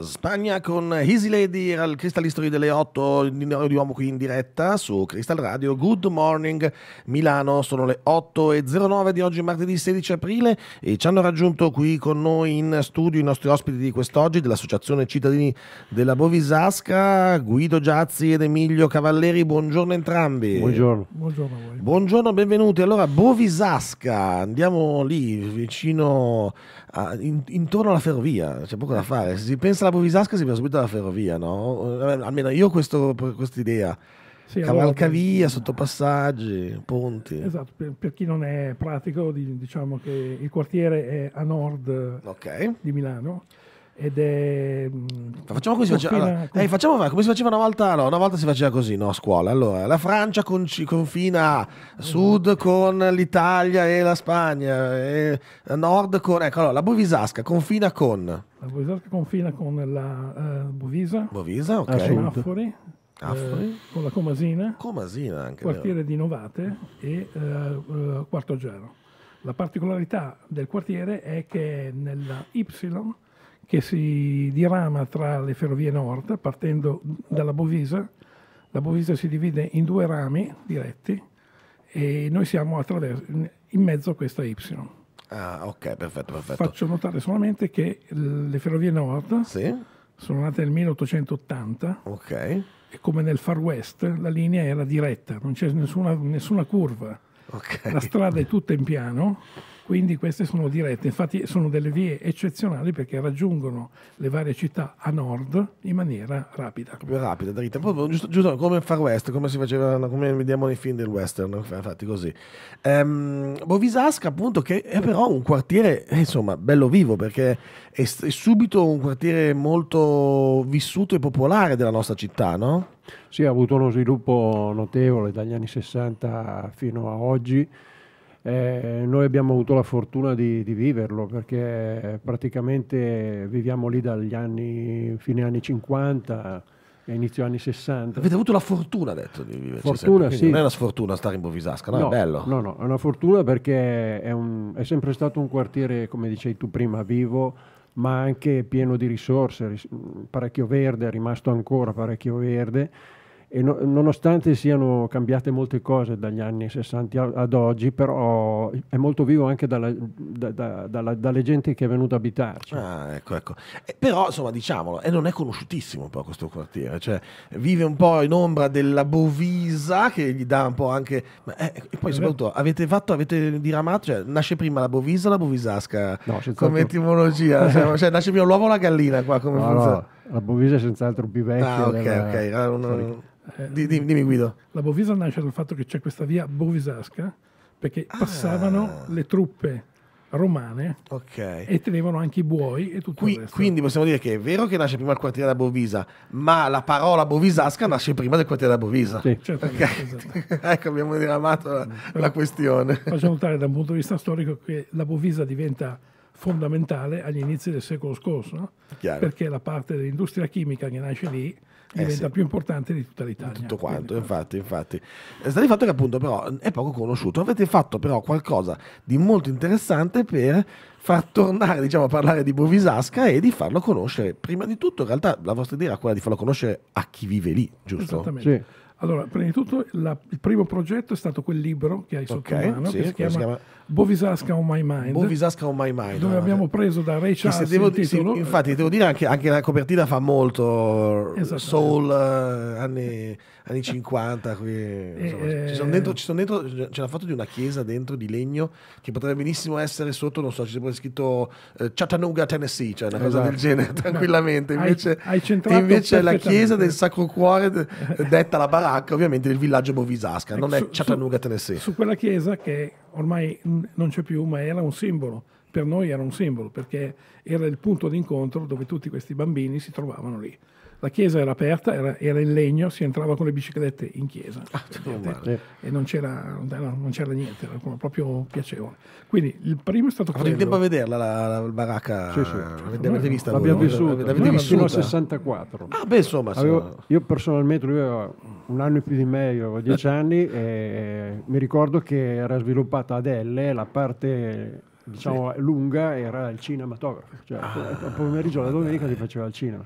Spagna con Easy Lady il Crystal History delle 8 di Uomo qui in diretta su Crystal Radio. Good morning Milano, sono le 8.09 di oggi martedì 16 aprile e ci hanno raggiunto qui con noi in studio i nostri ospiti di quest'oggi dell'Associazione Cittadini della Bovisasca, Guido Giazzi ed Emilio Cavalleri. Buongiorno entrambi. Buongiorno. Buongiorno, Buongiorno benvenuti. Allora Bovisasca, andiamo lì vicino in, intorno alla ferrovia, c'è poco da eh. fare. Se si pensa alla Bovisasca si pensa subito alla ferrovia, no? Almeno io ho questa idea. Sì, Cavalcavia, allora, sottopassaggi, ponti. Esatto, per, per, chi non è pratico diciamo che il quartiere è a nord okay. di Milano. Ed è. Mm, facciamo così: confina, facciamo, allora, con... eh, facciamo, come si faceva una volta? No, una volta si faceva così no, a scuola. Allora, la Francia con, confina a sud con l'Italia e la Spagna, e a nord con. Ecco, allora, la Bovisasca confina con. La Bovisasca confina con la uh, Bovisa, Bovisa okay. Afori, Eh, con la Comasina, Comasina anche, quartiere vero. di Novate e uh, uh, Quarto Gero. La particolarità del quartiere è che nella Y che si dirama tra le ferrovie nord partendo dalla Bovisa. La Bovisa si divide in due rami diretti e noi siamo in mezzo a questa Y. Ah, ok, perfetto, perfetto. Faccio notare solamente che le ferrovie nord sì. sono nate nel 1880. Ok. E come nel Far West la linea era diretta, non c'è nessuna, nessuna curva. Okay. La strada è tutta in piano quindi queste sono dirette, infatti sono delle vie eccezionali perché raggiungono le varie città a nord in maniera rapida. Proprio rapida, dritta, proprio giusto, giusto come Far West, come si faceva, come vediamo nei film del western, infatti così. Um, Bovisasca appunto che è però un quartiere eh, insomma bello vivo perché è, è subito un quartiere molto vissuto e popolare della nostra città, no? Sì, ha avuto uno sviluppo notevole dagli anni 60 fino a oggi eh, noi abbiamo avuto la fortuna di, di, viverlo perché praticamente viviamo lì dagli anni, fine anni 50 e inizio anni 60. Avete avuto la fortuna, detto, di viverci fortuna, sì. Non è una sfortuna stare in Bovisasca, no? no, è bello. No, no, è una fortuna perché è, un, è sempre stato un quartiere, come dicevi tu prima, vivo, ma anche pieno di risorse, parecchio verde, è rimasto ancora parecchio verde e no, nonostante siano cambiate molte cose dagli anni 60 ad oggi, però è molto vivo anche dalla, da, da, dalla, dalle gente che è venuta a abitarci. Ah, ecco, ecco. Eh, però insomma diciamolo, eh, non è conosciutissimo un po' questo quartiere, cioè vive un po' in ombra della Bovisa che gli dà un po' anche... Ma, eh, e poi eh soprattutto avete fatto, avete diramato, cioè nasce prima la Bovisa o la Bovisasca? No, come certo. etimologia, cioè, cioè, nasce prima l'uovo o la gallina qua come no, funziona? No. La Bovisa è senz'altro più vecchia. Ah, ok, della... ok. Ah, uno... Eh, di, di, dimmi Guido. La Bovisa nasce dal fatto che c'è questa via Bovisasca perché ah. passavano le truppe romane okay. e tenevano anche i buoi e tutto Qui, il resto. Quindi possiamo dire che è vero che nasce prima il quartiere da Bovisa, ma la parola bovisasca nasce prima del quartiere da Bovisa. Sì, certo. Okay. Esatto. ecco, abbiamo diramato la, la questione. Facciamo notare da un punto di vista storico che la Bovisa diventa fondamentale agli inizi del secolo scorso, no? perché la parte dell'industria chimica che nasce lì eh diventa eh sì. più importante di tutta l'Italia. Tutto quanto, Quindi, infatti, infatti. Sta di fatto che appunto però è poco conosciuto. Avete fatto però qualcosa di molto interessante per far tornare diciamo, a parlare di Bovisasca e di farlo conoscere. Prima di tutto, in realtà, la vostra idea era quella di farlo conoscere a chi vive lì, giusto? Esattamente. Sì. Allora, prima di tutto, la, il primo progetto è stato quel libro che hai sotto okay, mano, sì, che si chiama, si chiama Bovisasca on My Mind. Bovisasca on My Mind. Dove abbiamo preso da Ray Charles devo, titolo, sì, infatti, devo dire anche, anche la copertina fa molto soul esatto. Anni, anni, 50. Qui, insomma, e, ci eh, sono dentro, ci sono dentro, c'è la foto di una chiesa dentro di legno che potrebbe benissimo essere sotto, non so, ci sarebbe scritto uh, Chattanooga, Tennessee, cioè una cosa esatto. del genere, tranquillamente. Invece, hai, hai invece la chiesa del Sacro Cuore, detta la baracca, ovviamente, del villaggio Bovisasca, non ecco, è Chattanooga, su, Tennessee. Su quella chiesa che ormai non c'è più, ma era un simbolo, per noi era un simbolo, perché era il punto d'incontro dove tutti questi bambini si trovavano lì la chiesa era aperta, era, era, in legno, si entrava con le biciclette in chiesa ah, vedete, e non c'era, non c'era, niente, era proprio piacevole. Quindi il primo è stato Avrete quello. tempo a vederla la, la, la baracca? Sì, sì. L'avete vista? L'abbiamo vissuta. L'avete vissuta? Fino al 64. Ah, beh, insomma. Avevo, io personalmente, lui aveva un anno più di me, io avevo 10 anni, e mi ricordo che era sviluppata ad L la parte diciamo, sì. lunga era il cinematografo. Cioè, ah, pomeriggio la domenica si faceva il cinema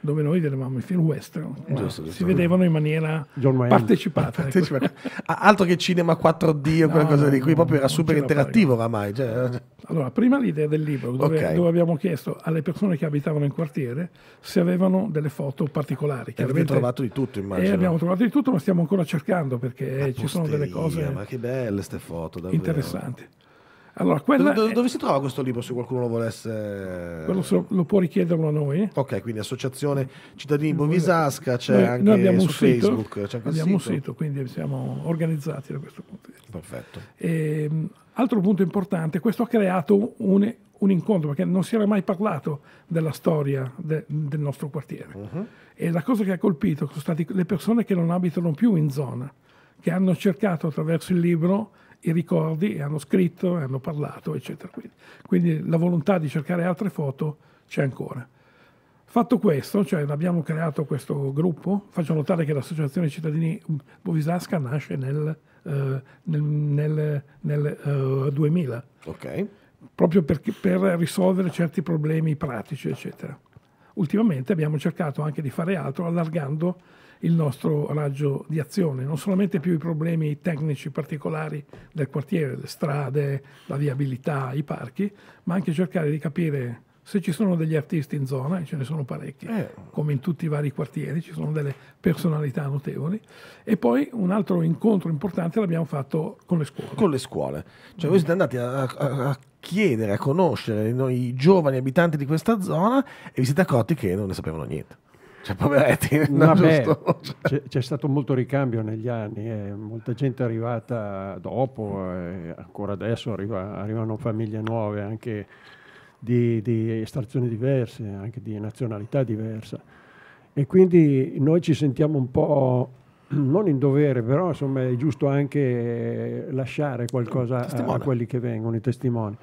dove noi vedevamo il film western, giusto, si vedevano in maniera partecipata. Ecco. partecipata. Altro che cinema 4D o no, qualcosa no, di qui, no, proprio era super interattivo oramai. Cioè. Eh. Allora, prima l'idea del libro, dove, okay. dove, abbiamo chiesto alle persone che abitavano in quartiere se avevano delle foto particolari. E avete trovato di tutto, immagino. E eh, abbiamo trovato di tutto, ma stiamo ancora cercando perché ci sono delle cose... Ma che belle queste foto, davvero. Interessanti. Allora, dove, dove, si trova questo libro se qualcuno lo volesse? Quello lo può richiederlo a noi. Ok, quindi Associazione Cittadini Bovisasca c'è noi, anche noi abbiamo su sito, Facebook. C'è anche abbiamo un sito. sito, quindi siamo organizzati da questo punto di vista. Perfetto. E, ehm, altro punto importante, questo ha creato un, un, incontro perché non si era mai parlato della storia de, del nostro quartiere. Uh-huh. E la cosa che ha colpito sono state le persone che non abitano più in zona, che hanno cercato attraverso il libro i ricordi e hanno scritto e hanno parlato, eccetera. Quindi, quindi la volontà di cercare altre foto c'è ancora. Fatto questo, cioè abbiamo creato questo gruppo, faccio notare che l'associazione cittadini mm, Bovisasca nasce nel, eh, nel, nel, nel eh, 2000, okay. proprio per, per risolvere certi problemi pratici, eccetera. Ultimamente abbiamo cercato anche di fare altro allargando il nostro raggio di azione, non solamente più i problemi tecnici particolari del quartiere, le strade, la viabilità, i parchi, ma anche cercare di capire se ci sono degli artisti in zona, e ce ne sono parecchi, eh. come in tutti i vari quartieri, ci sono delle personalità notevoli. E poi un altro incontro importante l'abbiamo fatto con le scuole. Con le scuole. Cioè voi siete andati a, a, a chiedere, a conoscere noi, i giovani abitanti di questa zona e vi siete accorti che non ne sapevano niente. Cioè, poveretti, eh, mm, Vabbè, c'è, c'è, stato molto ricambio negli anni, eh, molta gente è arrivata dopo, eh, ancora adesso arriva, arrivano famiglie nuove anche di, di estrazioni diverse, anche di nazionalità diversa. E quindi noi ci sentiamo un po' non in dovere, però insomma è giusto anche lasciare qualcosa a, a quelli che vengono, i testimoni.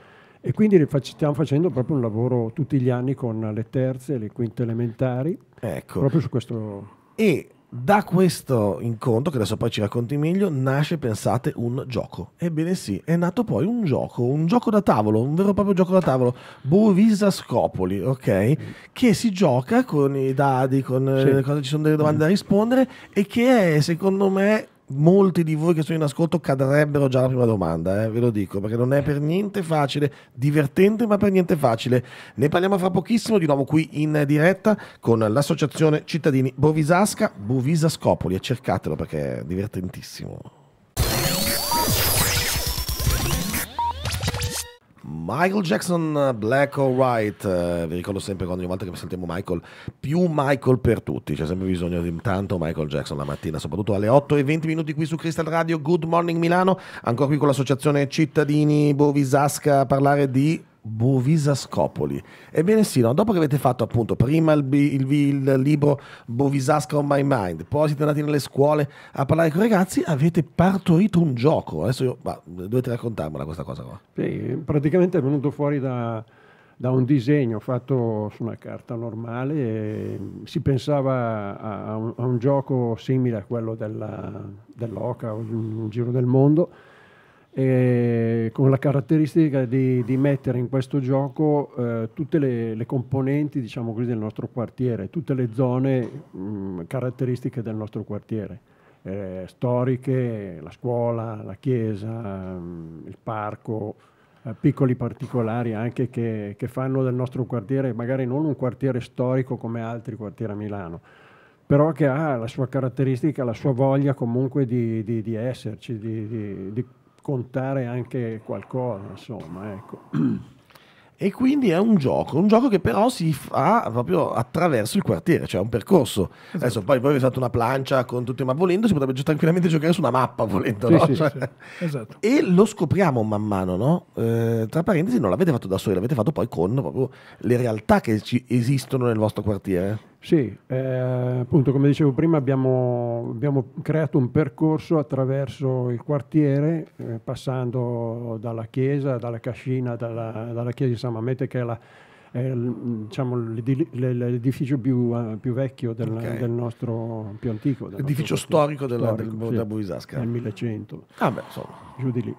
E quindi stiamo facendo proprio un lavoro tutti gli anni con le terze, le quinte elementari, ecco. proprio su questo. E da questo incontro, che adesso poi ci racconti meglio, nasce, pensate, un gioco. Ebbene sì, è nato poi un gioco, un gioco da tavolo, un vero e proprio gioco da tavolo, Bovisa Scopoli, ok? Che si gioca con i dadi, con sì. le eh, cose, ci sono delle domande mm. da rispondere e che è, secondo me, molti di voi che sono in ascolto cadrebbero già alla prima domanda, eh, ve lo dico, perché non è per niente facile, divertente ma per niente facile. Ne parliamo fra pochissimo, di nuovo qui in diretta con l'associazione cittadini Bovisasca, Bovisascopoli e cercatelo perché è divertentissimo. Michael Jackson Black or White, vi eh, ricordo sempre quando ogni volta che sentiamo Michael, più Michael per tutti, c'è sempre bisogno di tanto Michael Jackson la mattina, soprattutto alle 8 e 20 minuti qui su Crystal Radio, Good Morning Milano, ancora qui con l'associazione Cittadini Bovisasca a parlare di Bovisa Scopoli. Ebbene sì, no? dopo che avete fatto appunto prima il, il, il libro Bovisasca on my mind, poi siete andati nelle scuole a parlare con i ragazzi, avete partorito un gioco. Adesso io, ma, dovete raccontarmela questa cosa qua. Sì, praticamente è venuto fuori da, da un disegno fatto su una carta normale si pensava a, a, un, a, un, gioco simile a quello della, dell'Oca o un, un giro del mondo eh, con la caratteristica di, di, mettere in questo gioco eh, tutte le, le componenti diciamo così, del nostro quartiere, tutte le zone mh, mm, caratteristiche del nostro quartiere, eh, storiche, la scuola, la chiesa, mh, mm, il parco, eh, piccoli particolari anche che, che fanno del nostro quartiere magari non un quartiere storico come altri quartieri a Milano, però che ha la sua caratteristica, la sua voglia comunque di, di, di esserci, di, di, contare anche qualcosa, insomma, ecco. E quindi è un gioco, un gioco che però si fa proprio attraverso il quartiere, cioè un percorso. Esatto. Adesso poi voi avete fatto una plancia con tutti, ma volendo si potrebbe tranquillamente giocare su una mappa, volendo. Sì, no? sì, cioè... sì. Esatto. E lo scopriamo man mano, no? Eh, tra parentesi, non l'avete fatto da soli, l'avete fatto poi con proprio le realtà che esistono nel vostro quartiere. Sì, eh, appunto come dicevo prima abbiamo, abbiamo, creato un percorso attraverso il quartiere, eh, passando dalla chiesa, dalla cascina, dalla, dalla chiesa di San Mamete che è la, è diciamo, l'edificio più, uh, più vecchio del, okay. del, nostro, più antico. Del L'edificio storico, della, storico del, sì, da Buisasca. Nel 1100. Ah beh, insomma. Giù di lì.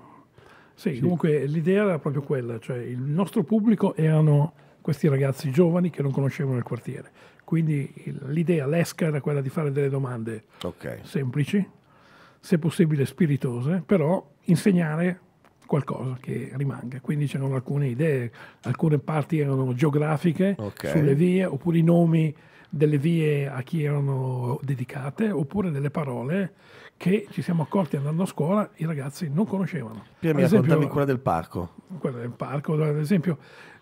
Sì, sì, comunque l'idea era proprio quella, cioè il nostro pubblico erano questi ragazzi giovani che non conoscevano il quartiere. Quindi l'idea, l'esca era quella di fare delle domande okay. semplici, se possibile spiritose, però insegnare qualcosa che rimanga. Quindi c'erano alcune idee, alcune parti erano geografiche okay. sulle vie, oppure i nomi delle vie a chi erano dedicate, oppure delle parole che ci siamo accorti andando a scuola i ragazzi non conoscevano. Pier, mi esempio, quella del parco. Quella del parco, ad esempio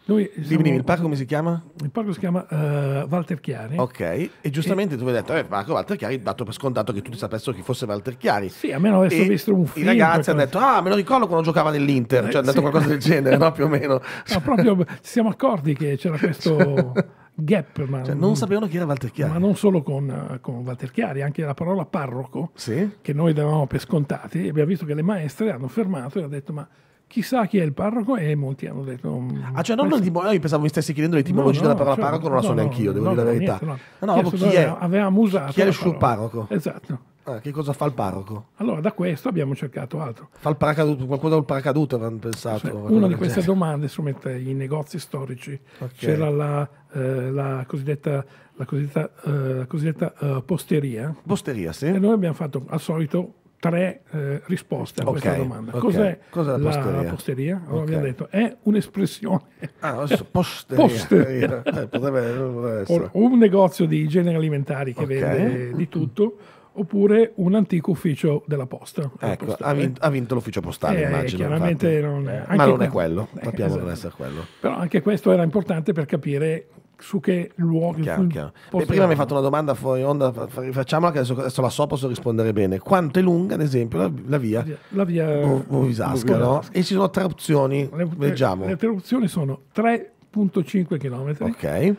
lui, dimmi, dimmi, il parco come si chiama? Il parco si chiama uh, Walter Chiari. Ok, e giustamente e... tu hai detto, eh, Marco Walter Chiari, dato per scontato che tutti sapessero chi fosse Walter Chiari. Sì, almeno avessero visto un film. I ragazzi hanno cioè. detto, ah, me lo ricordo quando giocava nell'Inter, eh, cioè hanno sì. detto qualcosa del genere, no? Più o meno. No, proprio ci siamo accorti che c'era questo... Cioè, gap. Ma cioè, non sapevano chi era Walter Chiari. Ma non solo con, eh, con Walter Chiari, anche la parola parroco, sì? che noi davamo per scontati, abbiamo visto che le maestre hanno fermato e hanno detto ma chissà chi è il parroco e molti hanno detto mm, ah cioè non, non tipo, io pensavo mi stessi chiedendo l'etimologia no, no, della parola cioè, parroco non la so no, neanche io devo dire la verità niente, no no, chi è avevamo usato chi è il parroco esatto ah, che cosa fa il parroco? Allora, da questo abbiamo cercato altro. Fa il paracaduto qualcosa del paracaduto avevano pensato. Cioè, una di queste domande, insomma, i negozi storici. Okay. C'era la, eh, la cosiddetta la cosiddetta, eh, la cosiddetta eh, posteria. Posteria, sì. E noi abbiamo fatto al solito tre eh, risposte a okay, questa domanda. Okay. Cos'è Cosa la posteria? La posteria? Allora okay. abbiamo detto, è un'espressione. Ah, posteria. posteria. Eh, potrebbe, potrebbe o, un negozio di generi alimentari che vende di tutto, oppure un antico ufficio della posta. Ecco, ha vinto, ha vinto, l'ufficio postale, eh, immagino. Chiaramente infatti. non è, eh, Ma non è quello, eh, sappiamo esatto. non essere quello. Però anche questo era importante per capire su che luogo Chiaro, chiaro. Beh, prima mi hai fatto una domanda fuori onda, facciamola che adesso, adesso, la so, posso rispondere bene. Quanto è lunga, ad esempio, la, la via, la via Bovisasca, no? E ci sono tre opzioni, le, leggiamo. Le, le tre opzioni sono 3.5 km. Ok.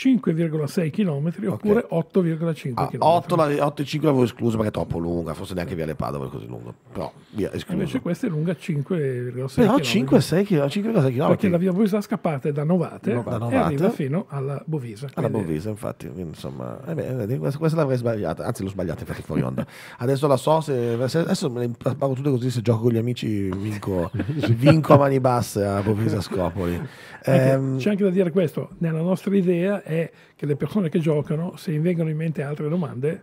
5,6 km oppure okay. 8,5 ah, km. 8,5 avevo escluso perché è troppo lunga, forse neanche via Le Padova è così lunga. Però via, escluso. Invece questa è lunga 5,6 Però km. 5,6 km. Perché la via Bovisa scappate da Novate, da Novate. e arriva fino alla Bovisa. Alla Bovisa, infatti, insomma, eh beh, questa, l'avrei sbagliata, anzi l'ho sbagliata infatti fuori onda. Adesso la so, se, se adesso me le pago tutte così, se gioco con gli amici vinco, vinco a mani basse a Bovisa Scopoli. Anche, ehm, c'è anche da dire questo, nella nostra idea è che le persone che giocano, se vengono in mente altre domande,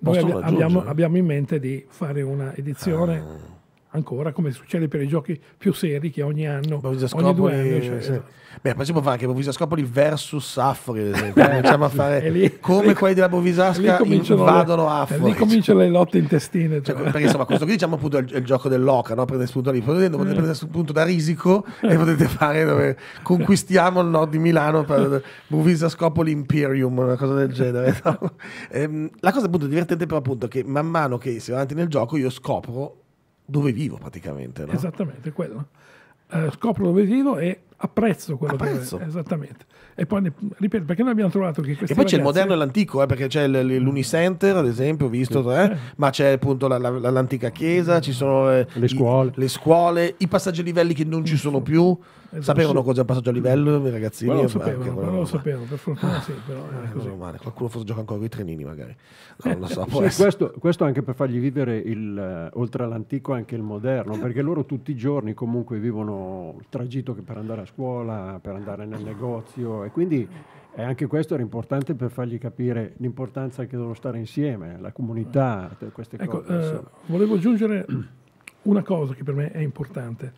noi abbiamo, abbiamo, in mente di fare una edizione. Ah ancora, come succede per i giochi più seri che ogni anno, ogni due anni. Cioè, sì. Esatto. Beh, poi si può fare anche Scopoli versus Saffori, cominciamo eh, a fare lì, come lì, quelli della Bovisasca invadono Affori. Lì eh, cominciano le lotte intestine. Cioè. Cioè, perché insomma, questo qui diciamo appunto è il, gioco dell'oca, no? prendete spunto lì, potete, potete mm. prendere spunto da Risico e potete fare dove conquistiamo il nord di Milano per Scopoli Imperium, una cosa del genere. No? Ehm, la cosa appunto divertente però appunto è che man mano che si va avanti nel gioco io scopro dove vivo praticamente. No? Esattamente, quello. Uh, scopro dove vivo e apprezzo quello apprezzo. che esattamente e poi ripeto perché noi abbiamo trovato che questi e poi ragazzi... c'è il moderno e l'antico eh, perché c'è l'unicenter ad esempio visto sì. eh, ma c'è appunto la, la, l'antica chiesa ci sono eh, le, scuole. I, le scuole i passaggi a livelli che non ci sono più esatto. Sapevano cosa è passato a livello i ragazzini? Ma lo sapevano, anche, lo sapevano per fortuna ah, sì, però è eh, così. Male. Qualcuno forse gioca ancora con i trenini magari. non lo so, sì, questo, questo, anche per fargli vivere il, eh, oltre all'antico anche il moderno, perché loro tutti i giorni comunque vivono il tragitto che per andare a scuola, per andare nel negozio e quindi e eh, anche questo era importante per fargli capire l'importanza che devono stare insieme, la comunità, queste ecco, cose. Eh, volevo aggiungere una cosa che per me è importante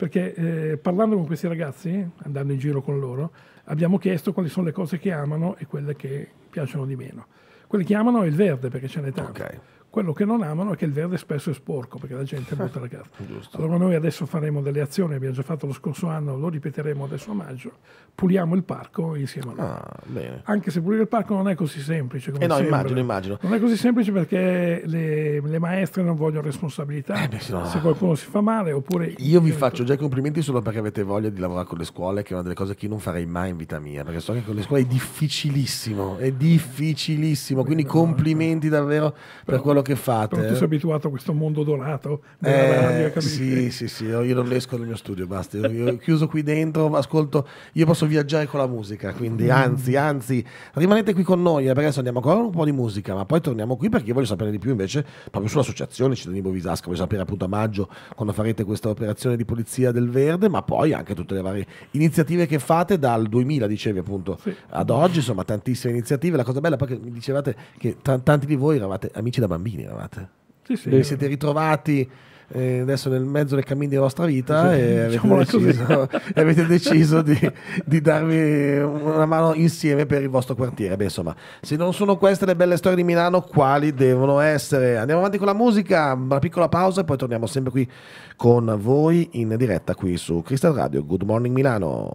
perché eh, parlando con questi ragazzi, andando in giro con loro, abbiamo chiesto quali sono le cose che amano e quelle che piacciono di meno. Quelle che amano è il verde, perché ce n'è tanto. Okay. Quello che non amano è che il verde spesso è sporco perché la gente butta la carta. allora noi adesso faremo delle azioni, abbiamo già fatto lo scorso anno, lo ripeteremo adesso a maggio, puliamo il parco insieme a noi. Ah, Anche se pulire il parco non è così semplice. Come eh no, sembra. immagino, immagino. Non è così semplice perché le, le maestre non vogliono responsabilità. Eh beh, no. Se qualcuno si fa male oppure... Io vi faccio già i complimenti solo perché avete voglia di lavorare con le scuole, che è una delle cose che io non farei mai in vita mia, perché so che con le scuole è difficilissimo, è difficilissimo. Quindi complimenti davvero per quello quello che fate. Però tu sei abituato a questo mondo donato eh, radio, Sì, sì, sì, io non esco dal mio studio, basta. Io, chiuso qui dentro, ascolto, io posso viaggiare con la musica, quindi mm. anzi, anzi, rimanete qui con noi, eh, perché adesso andiamo ancora un po' di musica, ma poi torniamo qui perché io voglio sapere di più invece proprio sull'associazione Cittadini Bovisasca, voglio sapere appunto a maggio quando farete questa operazione di pulizia del verde, ma poi anche tutte le varie iniziative che fate dal 2000, dicevi appunto, sì. ad oggi, insomma, tantissime iniziative. La cosa bella è che mi dicevate che t- tanti di voi eravate amici da bambini bambini eravate. Sì, sì. Vi siete ritrovati eh, adesso nel mezzo del cammino della vostra vita sì, e, avete deciso, e avete deciso, di, di, darvi una mano insieme per il vostro quartiere. Beh, insomma, se non sono queste le belle storie di Milano, quali devono essere? Andiamo avanti con la musica, una piccola pausa e poi torniamo sempre qui con voi in diretta qui su Crystal Radio. Good Morning Milano.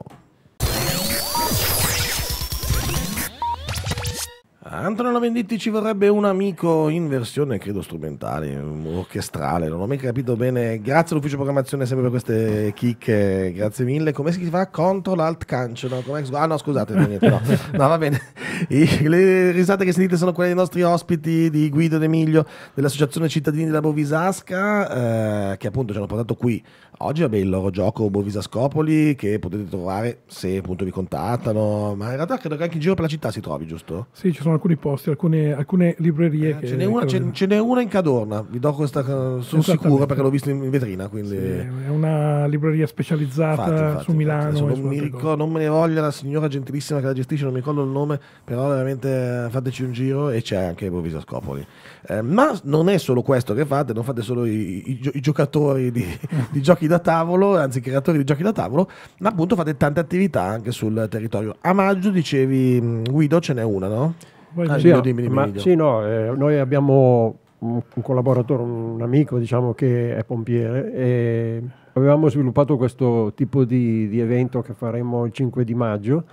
Antonella Venditti ci vorrebbe un amico in versione, credo, strumentale, orchestrale, non ho mai capito bene. Grazie all'ufficio programmazione sempre per queste chicche, grazie mille. Come si fa? Control Alt Cancio. No? Ah no, scusate, niente, no. no. va bene. I, le risate che sentite sono quelle dei nostri ospiti di Guido De Emilio dell'Associazione Cittadini della Bovisasca, eh, che appunto ci hanno portato qui oggi vabbè, il loro gioco Bovisascopoli che potete trovare se appunto vi contattano, ma in realtà credo che anche in giro per la città si trovi, giusto? Sì, ci sono alcuni alcuni posti, alcune, alcune librerie. Eh, ce, n'è una, ce, ce, n'è una, in Cadorna, vi do questa, sono sicuro perché l'ho visto in, vetrina. Quindi... Sì, è una libreria specializzata infatti, infatti, su Milano. Infatti, non, mi ricordo, non me ne voglia la signora gentilissima che la gestisce, non mi ricordo il nome, però veramente eh, fateci un giro e c'è anche Bovisa Scopoli. Eh, ma non è solo questo che fate, non fate solo i, i, i giocatori di, di giochi da tavolo, anzi i creatori di giochi da tavolo, ma appunto fate tante attività anche sul territorio. A maggio dicevi mm, Guido ce n'è una, no? Vai, sì, ah, no, dimmi, ma, sì, no, eh, noi abbiamo un, un collaboratore, un, amico diciamo, che è pompiere e avevamo sviluppato questo tipo di, di evento che faremo il 5 di maggio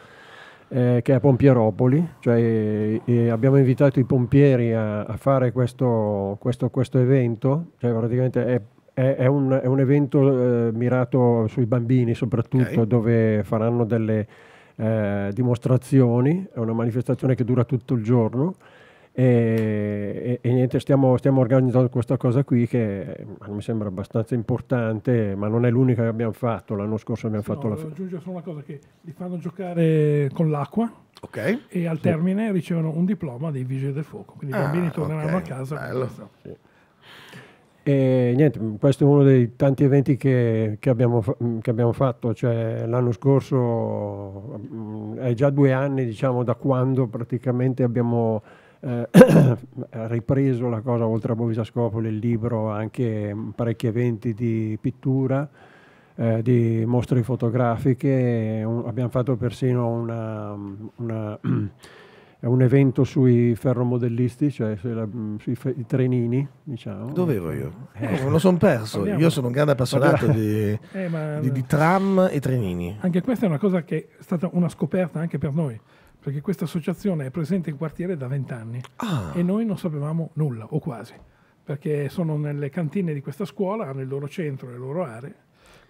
eh, che è Pompieropoli, cioè, eh, eh, abbiamo invitato i pompieri a, a fare questo, questo, questo evento, cioè praticamente è è un, è, un, evento eh, mirato sui bambini soprattutto, okay. dove faranno delle, eh, dimostrazioni, è una manifestazione che dura tutto il giorno e, e, e niente, stiamo, stiamo, organizzando questa cosa qui che mi sembra abbastanza importante, ma non è l'unica che abbiamo fatto, l'anno scorso abbiamo sì, fatto no, la... Aggiungo solo una cosa, che li fanno giocare con l'acqua okay. e al termine sì. ricevono un diploma dei vigili del fuoco, quindi i ah, bambini ah, torneranno okay. a casa. Bello. Con e niente, questo è uno dei tanti eventi che, che, abbiamo, mm, che abbiamo, fatto, cioè, l'anno scorso è mm, già due anni diciamo, da quando praticamente abbiamo eh, ripreso la cosa oltre a Bovisa Scopoli, il libro, anche mm, parecchi eventi di pittura, eh, di mostre fotografiche, un, abbiamo fatto persino una, una è un evento sui ferromodellisti, cioè sui, mm, sui trenini, diciamo. Dove ero io? Eh. Oh, lo sono perso. Parliamo. Io sono un grande appassionato di, eh, ma, di, di, tram e trenini. Anche questa è una cosa che è stata una scoperta anche per noi, perché questa associazione è presente in quartiere da vent'anni ah. e noi non sapevamo nulla, o quasi, perché sono nelle cantine di questa scuola, hanno il loro centro, le loro aree.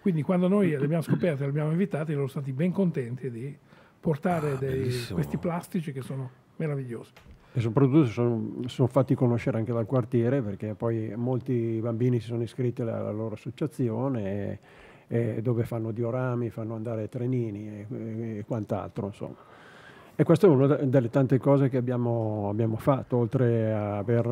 Quindi quando noi le abbiamo scoperte, e le abbiamo invitate, loro sono stati ben contenti di portare ah, dei, questi plastici che sono meraviglioso. E soprattutto sono, sono, fatti conoscere anche dal quartiere perché poi molti bambini si sono iscritti alla, alla loro associazione e, e dove fanno diorami, fanno andare trenini e, e quant'altro insomma. E questa è una delle tante cose che abbiamo, abbiamo fatto, oltre a aver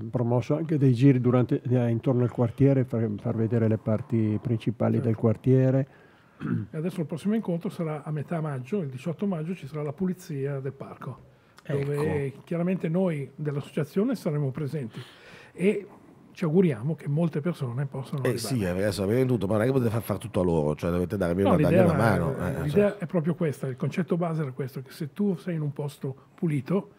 eh, promosso anche dei giri durante, eh, intorno al quartiere per far vedere le parti principali certo. del quartiere. E adesso il prossimo incontro sarà a metà maggio, il 18 maggio ci sarà la pulizia del parco dove ecco. chiaramente noi dell'associazione saremo presenti e ci auguriamo che molte persone possano eh arrivare. sì, adesso avete tutto, ma non è che potete far fare tutto a loro, cioè dovete darmi no, una, dargli una mano. Eh, eh l'idea cioè. è proprio questa, il concetto base era questo, che se tu sei in un posto pulito,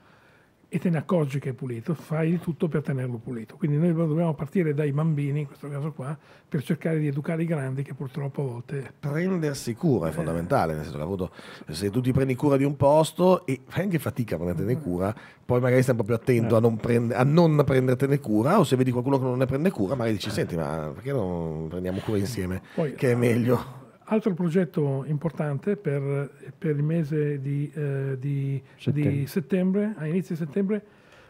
e te ne accorgi che è pulito, fai di tutto per tenerlo pulito. Quindi noi dobbiamo partire dai bambini, in questo caso qua, per cercare di educare i grandi che purtroppo a volte... Prendersi cura è eh. fondamentale, nel senso che appunto, se tu ti prendi cura di un posto e fai anche fatica a prendertene cura, poi magari stai proprio attento a eh. non, prende, a non prendertene cura o se vedi qualcuno che non ne prende cura, magari dici eh. senti ma perché non prendiamo cura insieme, poi, che è meglio Altro progetto importante per, per il mese di, eh, di, settembre. di, settembre. a inizio settembre,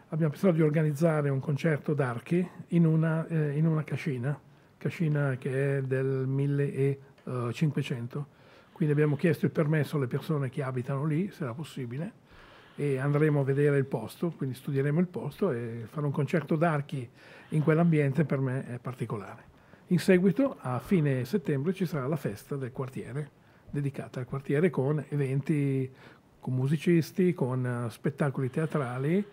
abbiamo pensato di organizzare un concerto d'archi in una, eh, in una cascina, cascina che è del 1500. Quindi abbiamo chiesto il permesso alle persone che abitano lì, se era possibile, e andremo a vedere il posto, quindi studieremo il posto e fare un concerto d'archi in quell'ambiente per me è particolare. In seguito, a fine settembre, ci sarà la festa del quartiere, dedicata al quartiere con eventi con musicisti, con eh, spettacoli teatrali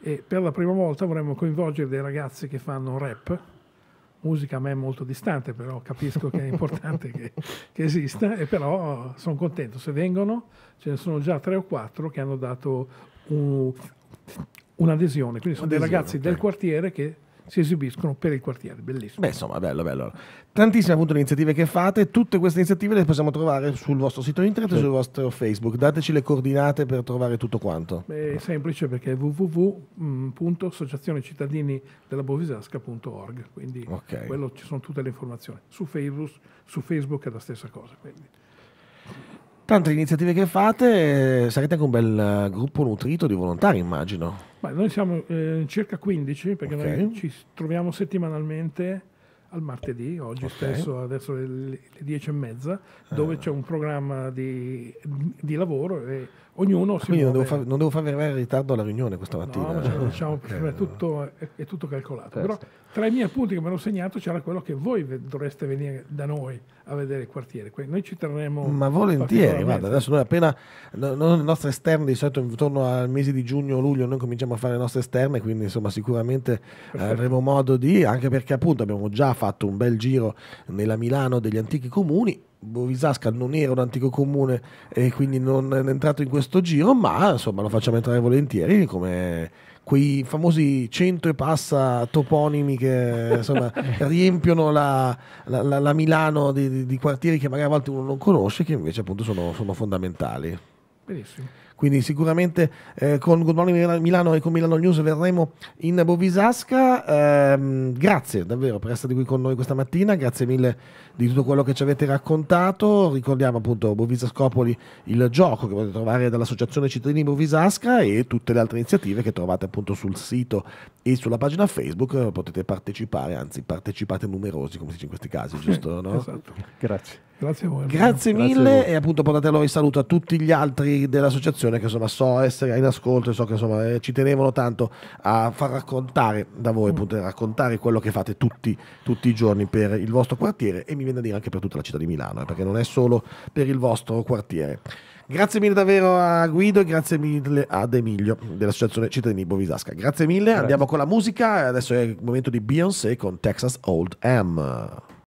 e per la prima volta vorremmo coinvolgere dei ragazzi che fanno rap, musica a me è molto distante, però capisco che è importante che, che, esista e però eh, sono contento. Se vengono ce ne sono già tre o quattro che hanno dato un, un'adesione, quindi sono Adesione, dei ragazzi okay. del quartiere che si esibiscono per il quartiere, bellissimo. Beh, insomma, bello, bello. Tantissime appunto le iniziative che fate, tutte queste iniziative le possiamo trovare sul vostro sito internet sì. e sul vostro Facebook. Dateci le coordinate per trovare tutto quanto. Beh, è semplice perché è www.associazionecittadinidellabovesasca.org, quindi okay. quello ci sono tutte le informazioni. Su Facebook, su Facebook è la stessa cosa, quindi. Tante iniziative che fate, eh, sarete anche un bel eh, gruppo nutrito di volontari, immagino. Beh, noi siamo eh, circa 15 perché okay. noi ci troviamo settimanalmente al martedì, oggi okay. spesso adesso alle 10 e mezza, eh. dove ah. c'è un programma di, di lavoro e Ognuno si ah, non, devo far, non devo, far, arrivare in ritardo alla riunione questa mattina. No, no, diciamo, è, tutto, è, è, tutto, calcolato. Certo. Però tra i miei appunti che mi hanno segnato c'era quello che voi dovreste venire da noi a vedere il quartiere. Noi ci terremo. Ma volentieri, guarda, adesso noi appena no, no, le nostre esterne di solito intorno al mese di giugno luglio noi cominciamo a fare le nostre esterne, quindi insomma sicuramente eh, Perfetto. avremo modo di, anche perché appunto abbiamo già fatto un bel giro nella Milano degli antichi comuni Bovisasca non era un antico comune e quindi non è entrato in questo giro, ma insomma lo facciamo entrare volentieri come quei famosi cento e passa toponimi che insomma, riempiono la, la, la, la Milano di, di, quartieri che magari a volte uno non conosce, che invece appunto sono, sono fondamentali. Benissimo. Quindi sicuramente eh, con Good Morning Milano e con Milano News verremo in Bovisasca. Eh, grazie davvero per essere qui con noi questa mattina, grazie mille di tutto quello che ci avete raccontato. Ricordiamo appunto Bovisascopoli, il gioco che potete trovare dall'Associazione Cittadini Bovisasca e tutte le altre iniziative che trovate appunto sul sito e sulla pagina Facebook. Potete partecipare, anzi partecipate numerosi come si dice in questi casi, giusto? No? esatto. Grazie. Grazie a voi. Grazie mille Grazie e appunto portate portatelo il saluto a tutti gli altri dell'associazione che insomma so essere in ascolto e so che insomma eh, ci tenevano tanto a far raccontare da voi, appunto raccontare quello che fate tutti, tutti, i giorni per il vostro quartiere e mi viene da dire anche per tutta la città di Milano, eh, perché non è solo per il vostro quartiere. Grazie mille davvero a Guido e grazie mille ad Emilio dell'associazione Cittadini Bovisasca. Grazie mille, Grazie. andiamo con la musica, adesso è il momento di Beyoncé con Texas Old M.